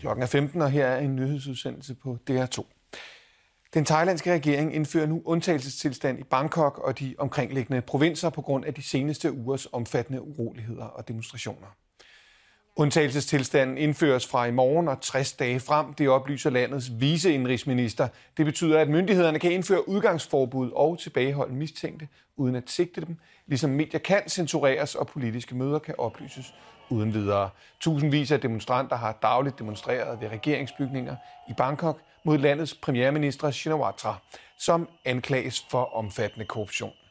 Klokken er 15, og her er en nyhedsudsendelse på DR2. Den thailandske regering indfører nu undtagelsestilstand i Bangkok og de omkringliggende provinser på grund af de seneste ugers omfattende uroligheder og demonstrationer. Undtagelsestilstanden indføres fra i morgen og 60 dage frem, det oplyser landets viceindrigsminister. Det betyder, at myndighederne kan indføre udgangsforbud og tilbageholde mistænkte uden at sigte dem, ligesom medier kan censureres og politiske møder kan oplyses uden videre. Tusindvis af demonstranter har dagligt demonstreret ved regeringsbygninger i Bangkok mod landets premierminister Shinawatra, som anklages for omfattende korruption.